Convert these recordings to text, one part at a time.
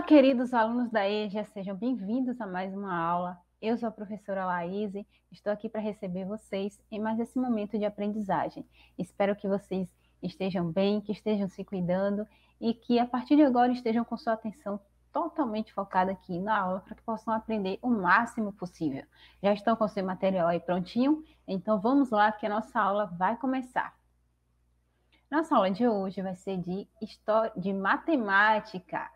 Olá, queridos alunos da EJA, sejam bem-vindos a mais uma aula. Eu sou a professora Laís, estou aqui para receber vocês em mais esse momento de aprendizagem. Espero que vocês estejam bem, que estejam se cuidando e que a partir de agora estejam com sua atenção totalmente focada aqui na aula para que possam aprender o máximo possível. Já estão com seu material aí prontinho? Então vamos lá que a nossa aula vai começar. Nossa aula de hoje vai ser de história de matemática.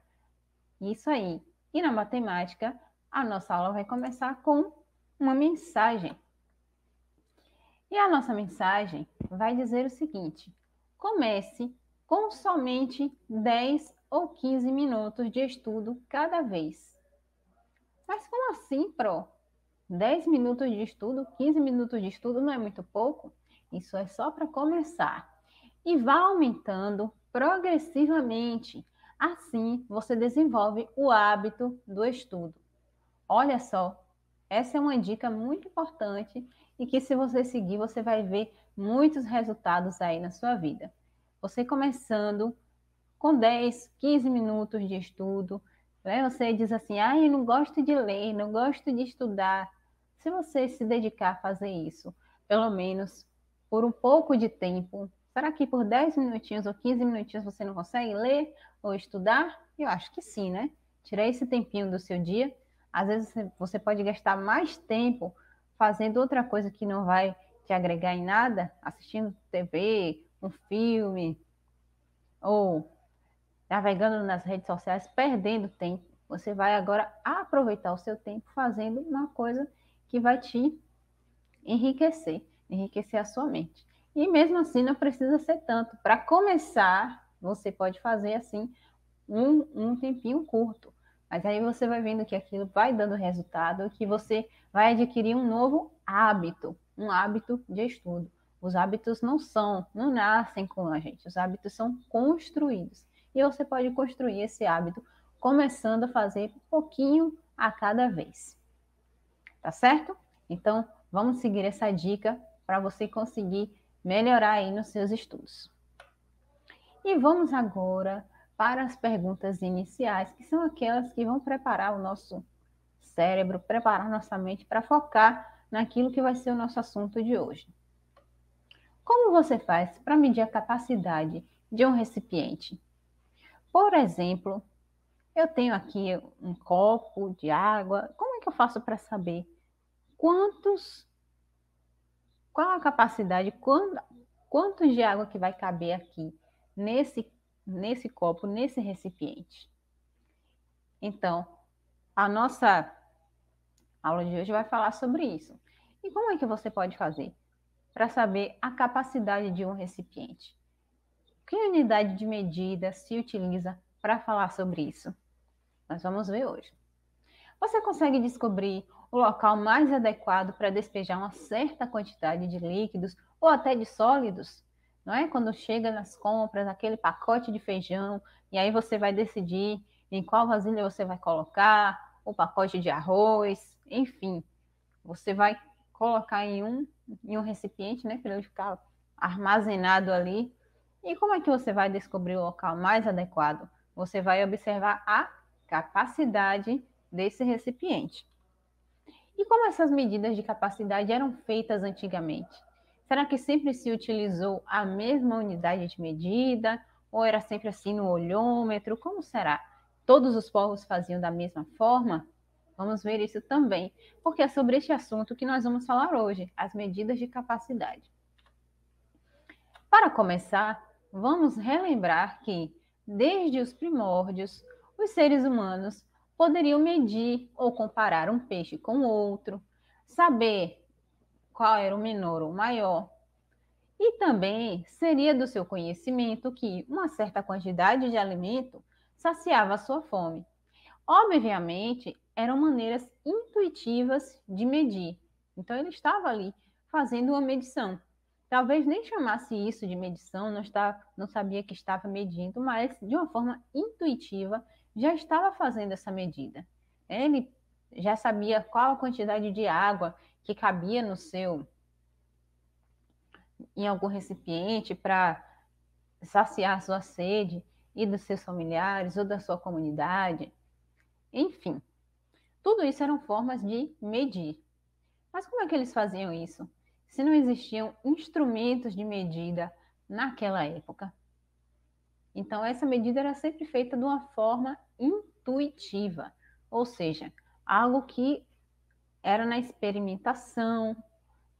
Isso aí. E na matemática, a nossa aula vai começar com uma mensagem. E a nossa mensagem vai dizer o seguinte: comece com somente 10 ou 15 minutos de estudo cada vez. Mas como assim, Pro? 10 minutos de estudo, 15 minutos de estudo não é muito pouco? Isso é só para começar. E vá aumentando progressivamente Assim, você desenvolve o hábito do estudo. Olha só, essa é uma dica muito importante e que, se você seguir, você vai ver muitos resultados aí na sua vida. Você começando com 10, 15 minutos de estudo, né? você diz assim: ah, eu não gosto de ler, não gosto de estudar. Se você se dedicar a fazer isso, pelo menos por um pouco de tempo, Será que por 10 minutinhos ou 15 minutinhos você não consegue ler ou estudar? Eu acho que sim, né? Tirar esse tempinho do seu dia. Às vezes você pode gastar mais tempo fazendo outra coisa que não vai te agregar em nada, assistindo TV, um filme, ou navegando nas redes sociais, perdendo tempo. Você vai agora aproveitar o seu tempo fazendo uma coisa que vai te enriquecer, enriquecer a sua mente. E mesmo assim, não precisa ser tanto. Para começar, você pode fazer assim um, um tempinho curto. Mas aí você vai vendo que aquilo vai dando resultado, que você vai adquirir um novo hábito, um hábito de estudo. Os hábitos não são, não nascem com a gente, os hábitos são construídos. E você pode construir esse hábito começando a fazer pouquinho a cada vez. Tá certo? Então, vamos seguir essa dica para você conseguir melhorar aí nos seus estudos. E vamos agora para as perguntas iniciais, que são aquelas que vão preparar o nosso cérebro, preparar nossa mente para focar naquilo que vai ser o nosso assunto de hoje. Como você faz para medir a capacidade de um recipiente? Por exemplo, eu tenho aqui um copo de água. Como é que eu faço para saber quantos qual a capacidade, quando, quanto de água que vai caber aqui nesse, nesse copo, nesse recipiente. Então, a nossa aula de hoje vai falar sobre isso. E como é que você pode fazer para saber a capacidade de um recipiente? Que unidade de medida se utiliza para falar sobre isso? Nós vamos ver hoje. Você consegue descobrir o local mais adequado para despejar uma certa quantidade de líquidos ou até de sólidos, não é? Quando chega nas compras, aquele pacote de feijão, e aí você vai decidir em qual vasilha você vai colocar, o pacote de arroz, enfim, você vai colocar em um, em um recipiente, né, para ele ficar armazenado ali. E como é que você vai descobrir o local mais adequado? Você vai observar a capacidade desse recipiente. E como essas medidas de capacidade eram feitas antigamente? Será que sempre se utilizou a mesma unidade de medida? Ou era sempre assim no olhômetro? Como será? Todos os povos faziam da mesma forma? Vamos ver isso também, porque é sobre este assunto que nós vamos falar hoje, as medidas de capacidade. Para começar, vamos relembrar que, desde os primórdios, os seres humanos poderiam medir ou comparar um peixe com outro, saber qual era o menor ou maior. E também seria do seu conhecimento que uma certa quantidade de alimento saciava sua fome. Obviamente, eram maneiras intuitivas de medir. Então, ele estava ali fazendo uma medição. Talvez nem chamasse isso de medição, não, está, não sabia que estava medindo, mas de uma forma intuitiva já estava fazendo essa medida. Ele já sabia qual a quantidade de água que cabia no seu em algum recipiente para saciar sua sede e dos seus familiares ou da sua comunidade. Enfim, tudo isso eram formas de medir. Mas como é que eles faziam isso? Se não existiam instrumentos de medida naquela época. Então, essa medida era sempre feita de uma forma intuitiva, ou seja, algo que era na experimentação,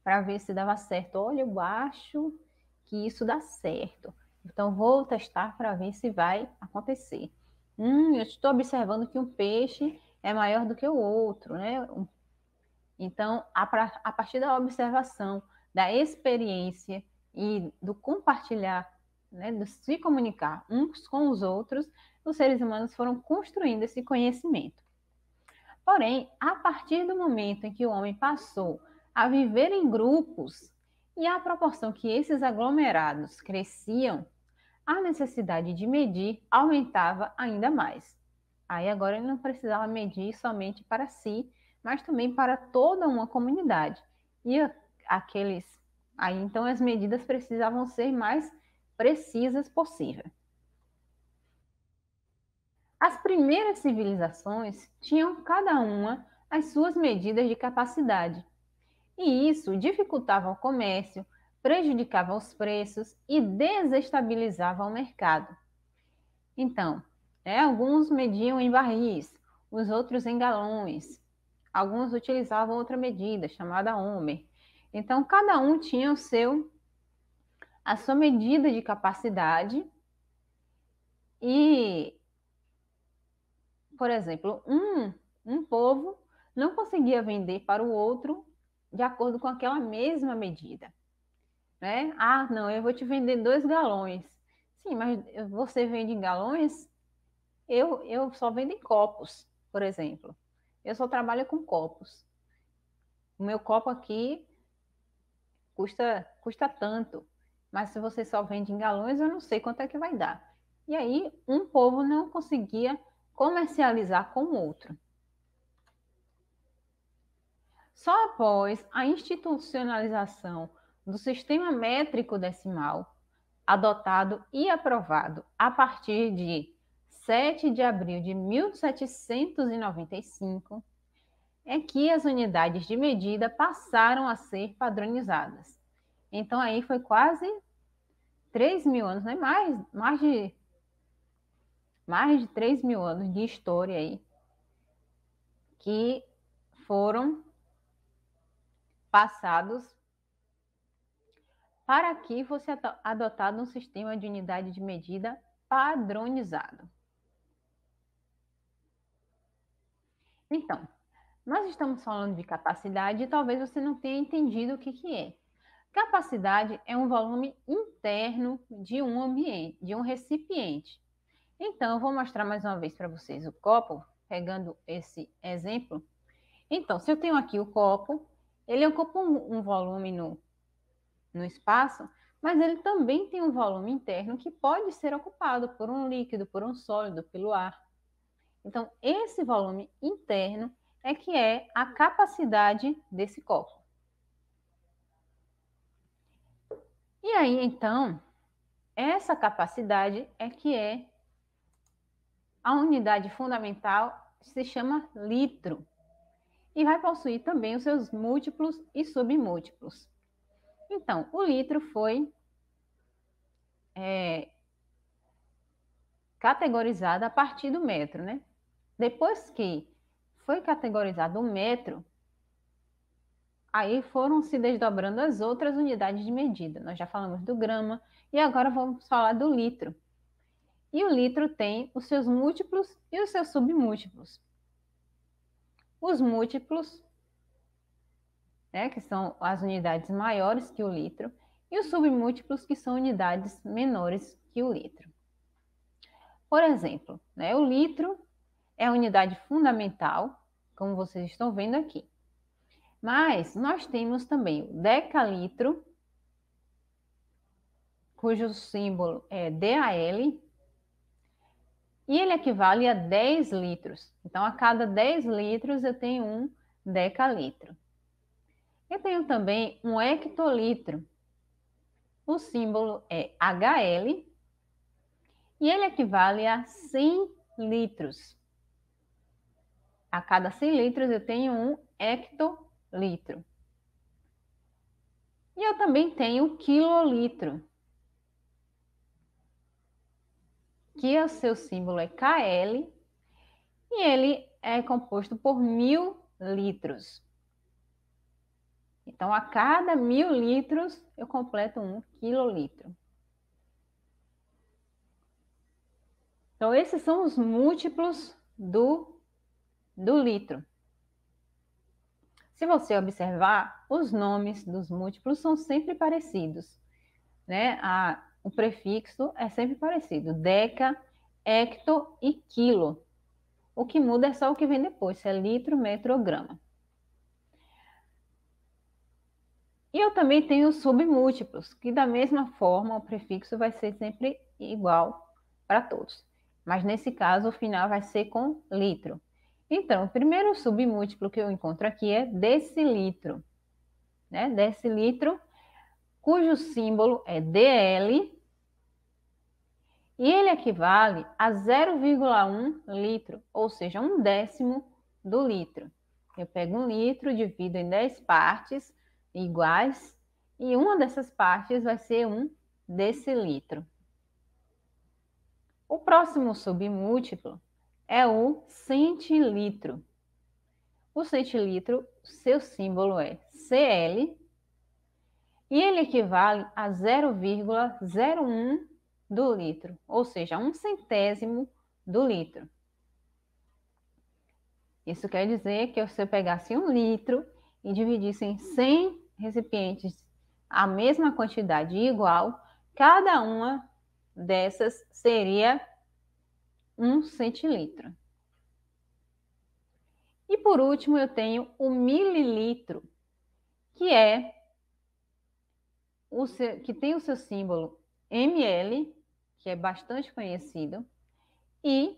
para ver se dava certo. Olha, eu acho que isso dá certo. Então, vou testar para ver se vai acontecer. Hum, eu estou observando que um peixe é maior do que o outro, né? Então, a, a partir da observação, da experiência e do compartilhar né, de se comunicar uns com os outros, os seres humanos foram construindo esse conhecimento. Porém, a partir do momento em que o homem passou a viver em grupos e à proporção que esses aglomerados cresciam, a necessidade de medir aumentava ainda mais. Aí agora ele não precisava medir somente para si, mas também para toda uma comunidade. E aqueles aí então as medidas precisavam ser mais precisas possível. As primeiras civilizações tinham cada uma as suas medidas de capacidade, e isso dificultava o comércio, prejudicava os preços e desestabilizava o mercado. Então, né, alguns mediam em barris, os outros em galões, alguns utilizavam outra medida chamada homem. Então, cada um tinha o seu a sua medida de capacidade e, por exemplo, um, um povo não conseguia vender para o outro de acordo com aquela mesma medida. Né? Ah, não, eu vou te vender dois galões. Sim, mas você vende em galões? Eu, eu só vendo em copos, por exemplo. Eu só trabalho com copos. O meu copo aqui custa, custa tanto mas se você só vende em galões, eu não sei quanto é que vai dar. E aí, um povo não conseguia comercializar com o outro. Só após a institucionalização do sistema métrico decimal, adotado e aprovado a partir de 7 de abril de 1795, é que as unidades de medida passaram a ser padronizadas. Então, aí foi quase 3 mil anos, né? Mais, mais de mais de 3 mil anos de história aí que foram passados para que fosse adotado um sistema de unidade de medida padronizado. Então, nós estamos falando de capacidade e talvez você não tenha entendido o que, que é. Capacidade é um volume interno de um ambiente, de um recipiente. Então, eu vou mostrar mais uma vez para vocês o copo, pegando esse exemplo. Então, se eu tenho aqui o copo, ele ocupa um, um volume no, no espaço, mas ele também tem um volume interno que pode ser ocupado por um líquido, por um sólido, pelo ar. Então, esse volume interno é que é a capacidade desse copo. E aí, então, essa capacidade é que é a unidade fundamental, se chama litro. E vai possuir também os seus múltiplos e submúltiplos. Então, o litro foi é, categorizado a partir do metro, né? Depois que foi categorizado o metro, Aí foram se desdobrando as outras unidades de medida. Nós já falamos do grama e agora vamos falar do litro. E o litro tem os seus múltiplos e os seus submúltiplos. Os múltiplos, né, que são as unidades maiores que o litro, e os submúltiplos, que são unidades menores que o litro. Por exemplo, né, o litro é a unidade fundamental, como vocês estão vendo aqui. Mas nós temos também o decalitro, cujo símbolo é DAL, e ele equivale a 10 litros. Então, a cada 10 litros, eu tenho um decalitro. Eu tenho também um hectolitro. O símbolo é HL e ele equivale a 100 litros. A cada 100 litros, eu tenho um hectolitro litro. E eu também tenho quilolitro, que é o seu símbolo é KL, e ele é composto por mil litros. Então, a cada mil litros, eu completo um quilolitro. Então, esses são os múltiplos do, do litro. Se você observar, os nomes dos múltiplos são sempre parecidos, né? A, o prefixo é sempre parecido, deca, hecto e quilo. O que muda é só o que vem depois, se é litro, metro ou grama. E eu também tenho submúltiplos, que da mesma forma o prefixo vai ser sempre igual para todos. Mas nesse caso o final vai ser com litro. Então, o primeiro submúltiplo que eu encontro aqui é decilitro, né? Decilitro, cujo símbolo é DL, e ele equivale a 0,1 litro, ou seja, um décimo do litro. Eu pego um litro, divido em 10 partes iguais, e uma dessas partes vai ser um decilitro. O próximo submúltiplo é o centilitro. O centilitro, seu símbolo é Cl, e ele equivale a 0,01 do litro, ou seja, um centésimo do litro. Isso quer dizer que se eu pegasse um litro e dividisse em 100 recipientes a mesma quantidade igual, cada uma dessas seria 1 centilitro. E por último, eu tenho o mililitro, que é o seu, que tem o seu símbolo ml, que é bastante conhecido, e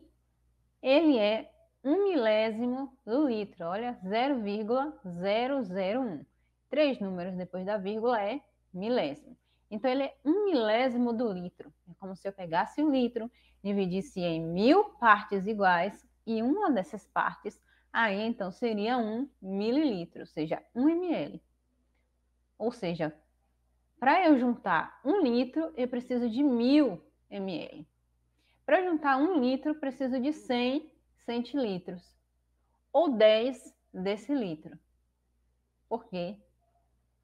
ele é um milésimo do litro, olha, 0,001. Três números depois da vírgula é milésimo. Então, ele é um milésimo do litro. É como se eu pegasse um litro, dividisse em mil partes iguais, e uma dessas partes, aí então seria um mililitro, ou seja, um ml. Ou seja, para eu juntar um litro, eu preciso de mil ml. Para juntar um litro, preciso de 100 centilitros, ou 10 decilitro, porque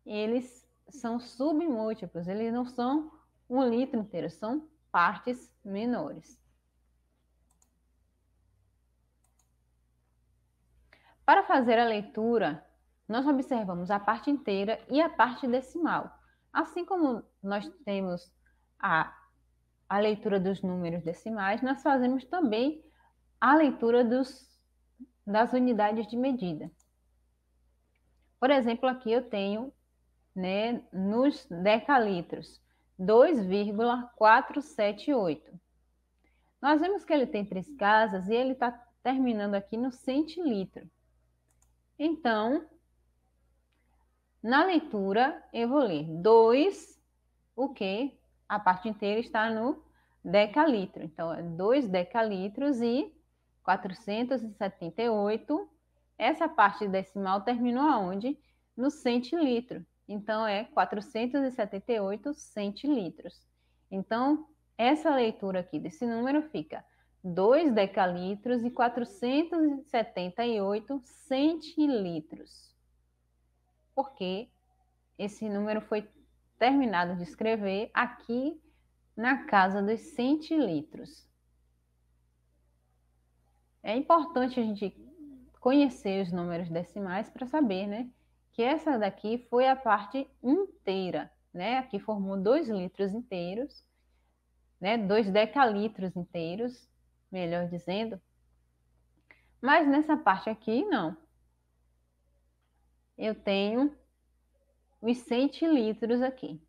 eles são submúltiplos, eles não são um litro inteiro, são partes menores. Para fazer a leitura, nós observamos a parte inteira e a parte decimal. Assim como nós temos a, a leitura dos números decimais, nós fazemos também a leitura dos, das unidades de medida. Por exemplo, aqui eu tenho né, nos decalitros, 2,478. Nós vemos que ele tem três casas e ele está terminando aqui no centilitro. Então, na leitura, eu vou ler 2, o que a parte inteira está no decalitro. Então, é 2 decalitros e 478. Essa parte decimal terminou aonde? No centilitro. Então, é 478 centilitros. Então, essa leitura aqui desse número fica 2 decalitros e 478 centilitros. Porque esse número foi terminado de escrever aqui na casa dos centilitros. É importante a gente conhecer os números decimais para saber, né? que essa daqui foi a parte inteira, né? Aqui formou dois litros inteiros, né? Dois decalitros inteiros, melhor dizendo. Mas nessa parte aqui, não. Eu tenho os centilitros aqui.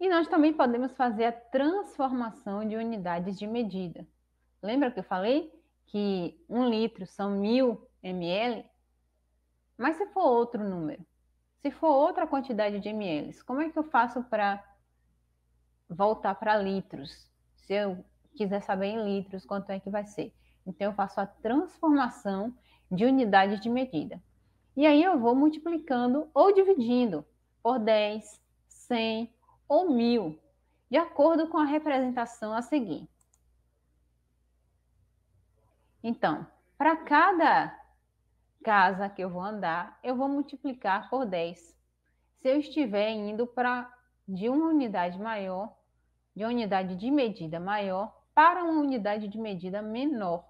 E nós também podemos fazer a transformação de unidades de medida. Lembra que eu falei que um litro são mil ml? Mas se for outro número, se for outra quantidade de ml, como é que eu faço para voltar para litros? Se eu quiser saber em litros quanto é que vai ser. Então, eu faço a transformação de unidades de medida. E aí eu vou multiplicando ou dividindo por 10, 100 ou 1000, de acordo com a representação a seguir. Então, para cada casa que eu vou andar, eu vou multiplicar por 10. Se eu estiver indo para de uma unidade maior, de uma unidade de medida maior para uma unidade de medida menor.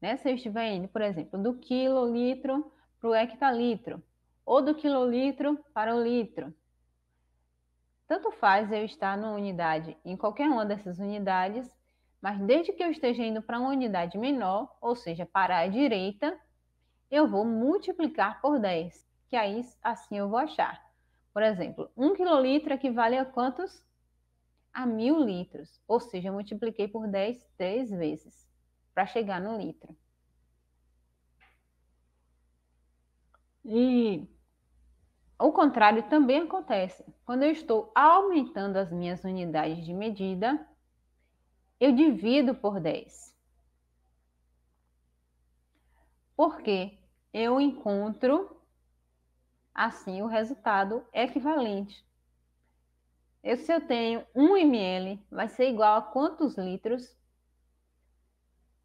Né? Se eu estiver indo, por exemplo, do quilolitro para o hectolitro, ou do quilolitro para o litro. Tanto faz eu estar numa unidade, em qualquer uma dessas unidades, mas desde que eu esteja indo para uma unidade menor, ou seja, para a direita, eu vou multiplicar por 10, que aí assim eu vou achar. Por exemplo, 1 quilolitro equivale a quantos? A mil litros. Ou seja, eu multipliquei por 10 três vezes para chegar no litro. E o contrário também acontece. Quando eu estou aumentando as minhas unidades de medida, eu divido por 10. Porque eu encontro, assim, o resultado equivalente. Eu, se eu tenho 1 ml, vai ser igual a quantos litros?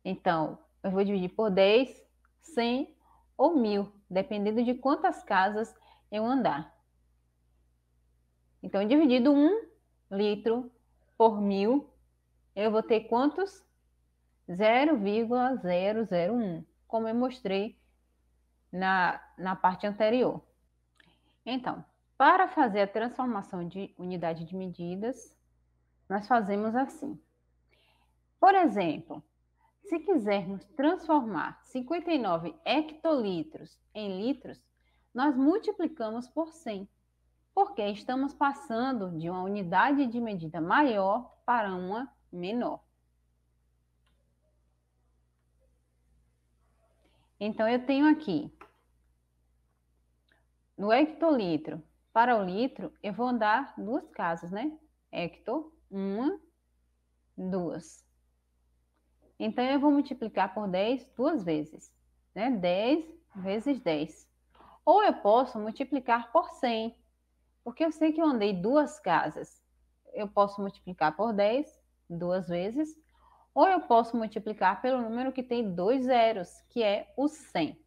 Então, eu vou dividir por 10, 100 ou 1000, dependendo de quantas casas eu andar. Então, dividido 1 litro por 1000 eu vou ter quantos? 0,001, como eu mostrei na, na parte anterior. Então, para fazer a transformação de unidade de medidas, nós fazemos assim. Por exemplo, se quisermos transformar 59 hectolitros em litros, nós multiplicamos por 100, porque estamos passando de uma unidade de medida maior para uma menor. Então, eu tenho aqui, no hectolitro para o litro, eu vou andar duas casas, né? Hecto, uma, duas. Então, eu vou multiplicar por 10 duas vezes, né? 10 vezes 10. Ou eu posso multiplicar por 100, porque eu sei que eu andei duas casas. Eu posso multiplicar por 10 duas vezes, ou eu posso multiplicar pelo número que tem dois zeros, que é o 100.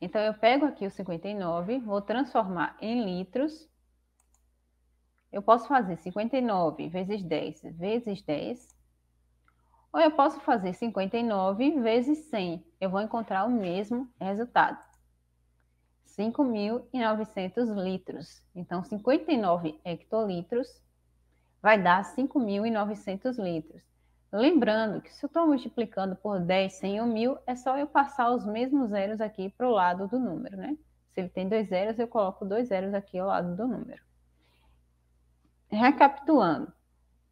Então, eu pego aqui o 59, vou transformar em litros. Eu posso fazer 59 vezes 10 vezes 10. Ou eu posso fazer 59 vezes 100. Eu vou encontrar o mesmo resultado. 5.900 litros. Então, 59 hectolitros vai dar 5.900 litros. Lembrando que se eu estou multiplicando por 10, 100 ou 1.000, é só eu passar os mesmos zeros aqui para o lado do número, né? Se ele tem dois zeros, eu coloco dois zeros aqui ao lado do número. Recapitulando,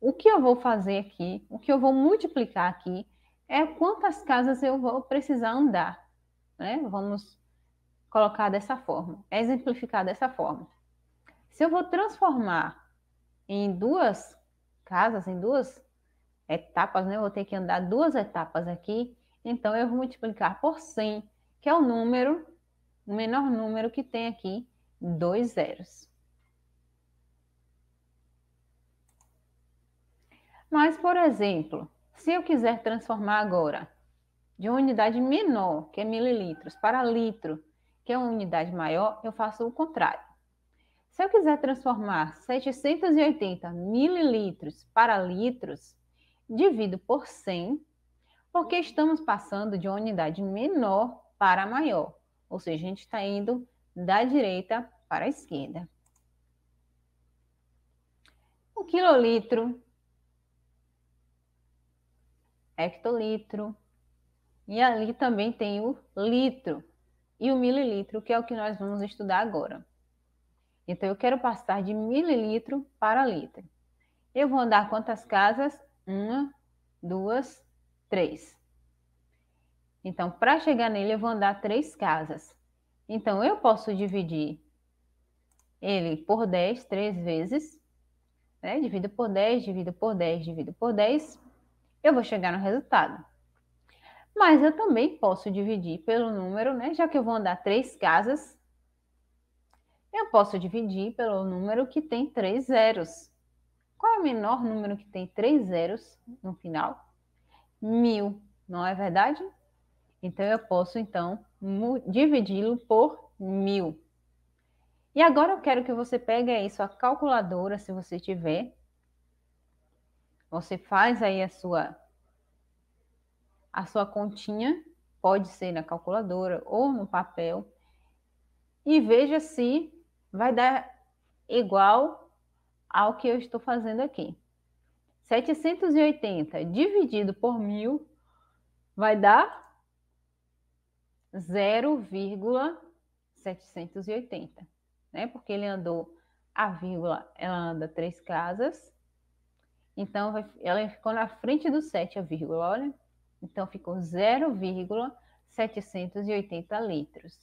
o que eu vou fazer aqui, o que eu vou multiplicar aqui, é quantas casas eu vou precisar andar, né? Vamos colocar dessa forma, é exemplificar dessa forma. Se eu vou transformar em duas casas, em duas etapas, né? Eu vou ter que andar duas etapas aqui, então eu vou multiplicar por 100, que é o número, o menor número que tem aqui, dois zeros. Mas, por exemplo, se eu quiser transformar agora de uma unidade menor, que é mililitros, para litro, que é uma unidade maior, eu faço o contrário. Se eu quiser transformar 780 mililitros para litros, divido por 100, porque estamos passando de uma unidade menor para maior, ou seja, a gente está indo da direita para a esquerda. O quilolitro, hectolitro, e ali também tem o litro, e o mililitro, que é o que nós vamos estudar agora. Então, eu quero passar de mililitro para litro. Eu vou andar quantas casas? Uma, duas, três. Então, para chegar nele, eu vou andar três casas. Então, eu posso dividir ele por 10 três vezes. Né? Divido por 10, divido por 10, divido por 10. Eu vou chegar no resultado. Mas eu também posso dividir pelo número, né? Já que eu vou andar três casas, eu posso dividir pelo número que tem três zeros. Qual é o menor número que tem três zeros no final? Mil, não é verdade? Então, eu posso, então, dividi-lo por mil. E agora eu quero que você pegue aí sua calculadora, se você tiver. Você faz aí a sua a sua continha, pode ser na calculadora ou no papel, e veja se vai dar igual ao que eu estou fazendo aqui. 780 dividido por 1.000 vai dar 0,780, né? Porque ele andou, a vírgula, ela anda três casas, então, ela ficou na frente do 7, a vírgula, olha. Então, ficou 0,780 litros.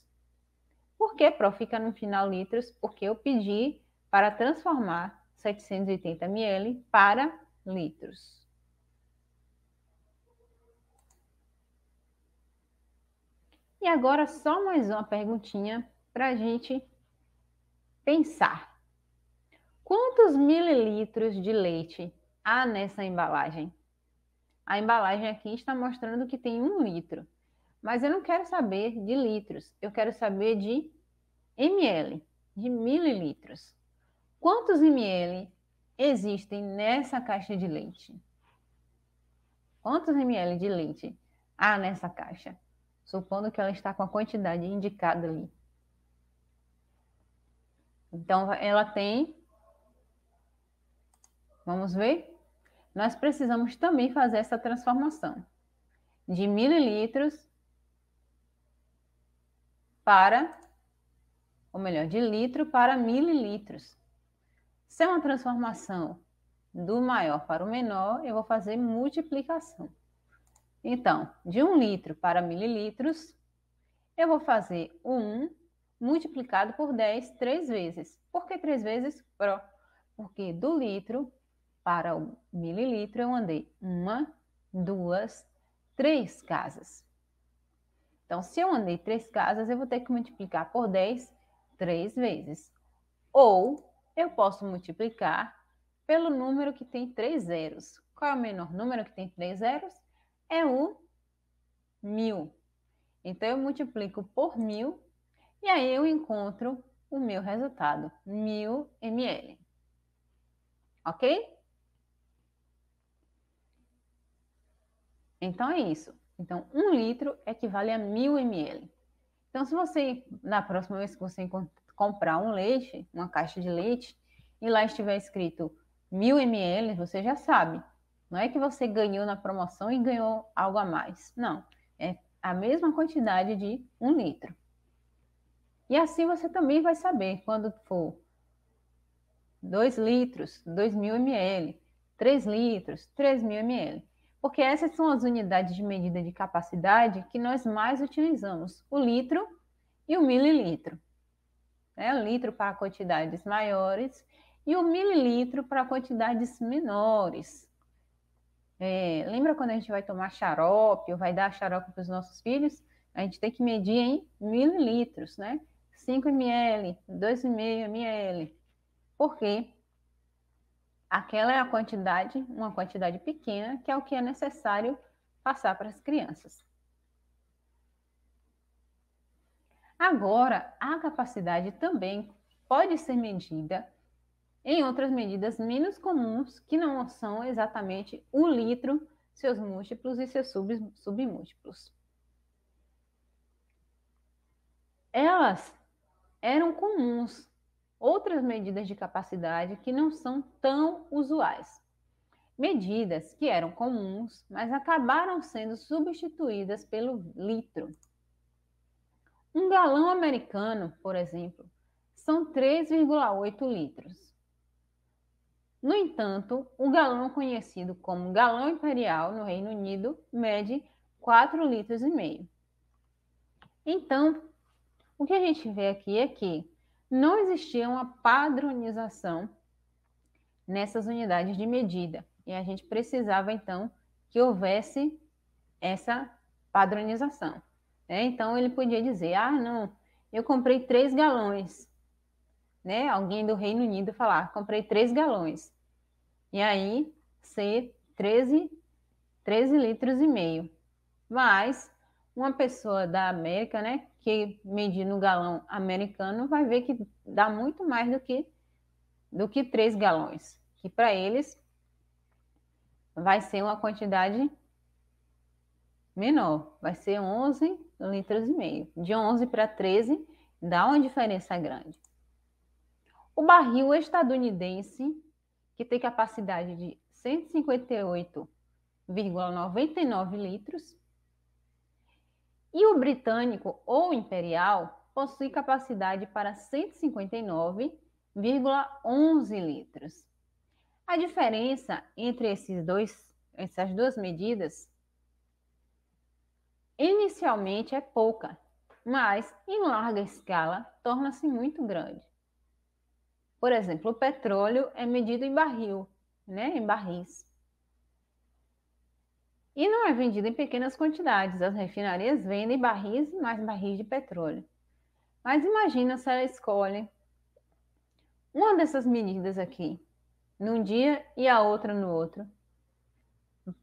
Por que, Prof? fica no final litros? Porque eu pedi para transformar 780 ml para litros. E agora, só mais uma perguntinha para a gente pensar. Quantos mililitros de leite há nessa embalagem? a embalagem aqui está mostrando que tem um litro. Mas eu não quero saber de litros, eu quero saber de ml, de mililitros. Quantos ml existem nessa caixa de leite? Quantos ml de leite há nessa caixa? Supondo que ela está com a quantidade indicada ali. Então, ela tem. Vamos ver? nós precisamos também fazer essa transformação de mililitros para, ou melhor, de litro para mililitros. Se é uma transformação do maior para o menor, eu vou fazer multiplicação. Então, de um litro para mililitros, eu vou fazer um multiplicado por 10 três vezes. Por que três vezes? Porque do litro para o mililitro, eu andei uma, duas, três casas. Então, se eu andei três casas, eu vou ter que multiplicar por 10 três vezes. Ou eu posso multiplicar pelo número que tem três zeros. Qual é o menor número que tem três zeros? É o mil. Então, eu multiplico por mil e aí eu encontro o meu resultado, mil ml. Ok? Então é isso. Então, um litro equivale a mil ml. Então, se você, na próxima vez que você comprar um leite, uma caixa de leite, e lá estiver escrito mil ml, você já sabe. Não é que você ganhou na promoção e ganhou algo a mais. Não. É a mesma quantidade de um litro. E assim você também vai saber quando for 2 litros, dois mil ml, 3 litros, três mil ml porque essas são as unidades de medida de capacidade que nós mais utilizamos, o litro e o mililitro. Né? O litro para quantidades maiores e o mililitro para quantidades menores. É, lembra quando a gente vai tomar xarope ou vai dar xarope para os nossos filhos? A gente tem que medir em mililitros, né? 5 ml, 2,5 ml. Por quê? Aquela é a quantidade, uma quantidade pequena, que é o que é necessário passar para as crianças. Agora, a capacidade também pode ser medida em outras medidas menos comuns, que não são exatamente o litro, seus múltiplos e seus submúltiplos. Elas eram comuns outras medidas de capacidade que não são tão usuais. Medidas que eram comuns, mas acabaram sendo substituídas pelo litro. Um galão americano, por exemplo, são 3,8 litros. No entanto, o galão conhecido como galão imperial no Reino Unido mede 4 litros e meio. Então, o que a gente vê aqui é que não existia uma padronização nessas unidades de medida. E a gente precisava, então, que houvesse essa padronização. Né? Então, ele podia dizer: ah, não, eu comprei três galões. Né? Alguém do Reino Unido falar: comprei três galões. E aí, ser 13, 13 litros e meio. Mas, uma pessoa da América, né, que medir no galão americano vai ver que dá muito mais do que do que 3 galões, que para eles vai ser uma quantidade menor, vai ser 11 litros e meio. De 11 para 13 dá uma diferença grande. O barril estadunidense, que tem capacidade de 158,99 litros, e o britânico ou imperial possui capacidade para 159,11 litros. A diferença entre esses dois, essas duas medidas inicialmente é pouca, mas em larga escala torna-se muito grande. Por exemplo, o petróleo é medido em barril, né, em barris e não é vendido em pequenas quantidades. As refinarias vendem barris e mais barris de petróleo. Mas imagina se ela escolhe uma dessas medidas aqui, num dia e a outra no outro.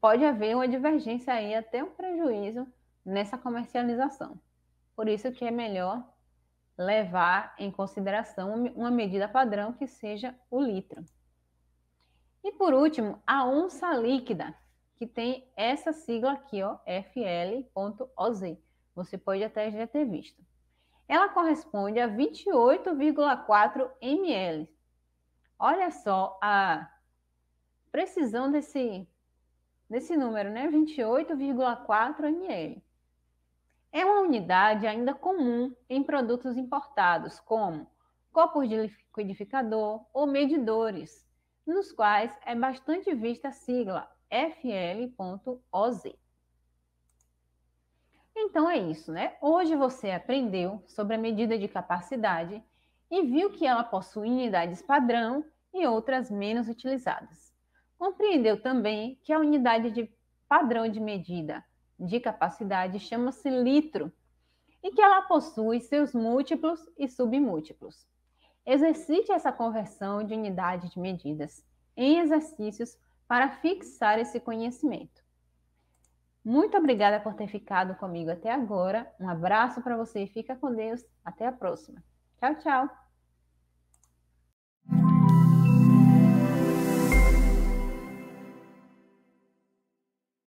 Pode haver uma divergência aí, até um prejuízo nessa comercialização. Por isso que é melhor levar em consideração uma medida padrão que seja o litro. E por último, a onça líquida que tem essa sigla aqui, ó, FL.OZ. Você pode até já ter visto. Ela corresponde a 28,4 ml. Olha só a precisão desse, desse número, né? 28,4 ml. É uma unidade ainda comum em produtos importados, como copos de liquidificador ou medidores, nos quais é bastante vista a sigla fl.oz. Então é isso, né? Hoje você aprendeu sobre a medida de capacidade e viu que ela possui unidades padrão e outras menos utilizadas. Compreendeu também que a unidade de padrão de medida de capacidade chama-se litro e que ela possui seus múltiplos e submúltiplos. Exercite essa conversão de unidade de medidas em exercícios para fixar esse conhecimento. Muito obrigada por ter ficado comigo até agora. Um abraço para você e fica com Deus. Até a próxima. Tchau, tchau.